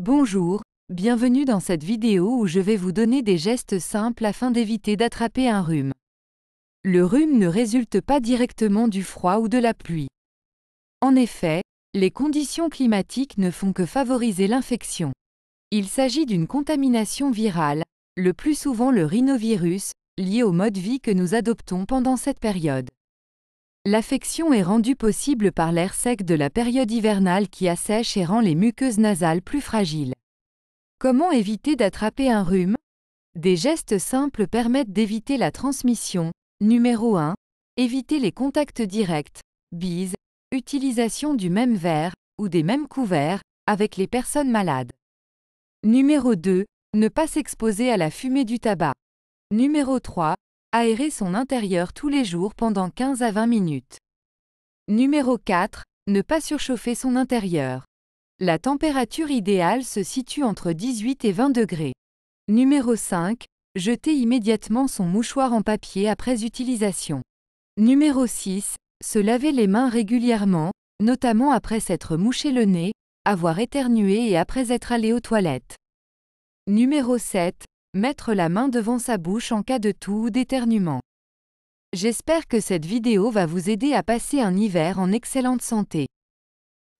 Bonjour, bienvenue dans cette vidéo où je vais vous donner des gestes simples afin d'éviter d'attraper un rhume. Le rhume ne résulte pas directement du froid ou de la pluie. En effet, les conditions climatiques ne font que favoriser l'infection. Il s'agit d'une contamination virale, le plus souvent le rhinovirus, liée au mode vie que nous adoptons pendant cette période. L'affection est rendue possible par l'air sec de la période hivernale qui assèche et rend les muqueuses nasales plus fragiles. Comment éviter d'attraper un rhume Des gestes simples permettent d'éviter la transmission. Numéro 1. Éviter les contacts directs, bises, utilisation du même verre ou des mêmes couverts avec les personnes malades. Numéro 2. Ne pas s'exposer à la fumée du tabac. Numéro 3. Aérer son intérieur tous les jours pendant 15 à 20 minutes. Numéro 4. Ne pas surchauffer son intérieur. La température idéale se situe entre 18 et 20 degrés. Numéro 5. Jeter immédiatement son mouchoir en papier après utilisation. Numéro 6. Se laver les mains régulièrement, notamment après s'être mouché le nez, avoir éternué et après être allé aux toilettes. Numéro 7. Mettre la main devant sa bouche en cas de toux ou d'éternuement. J'espère que cette vidéo va vous aider à passer un hiver en excellente santé.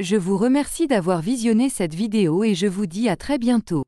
Je vous remercie d'avoir visionné cette vidéo et je vous dis à très bientôt.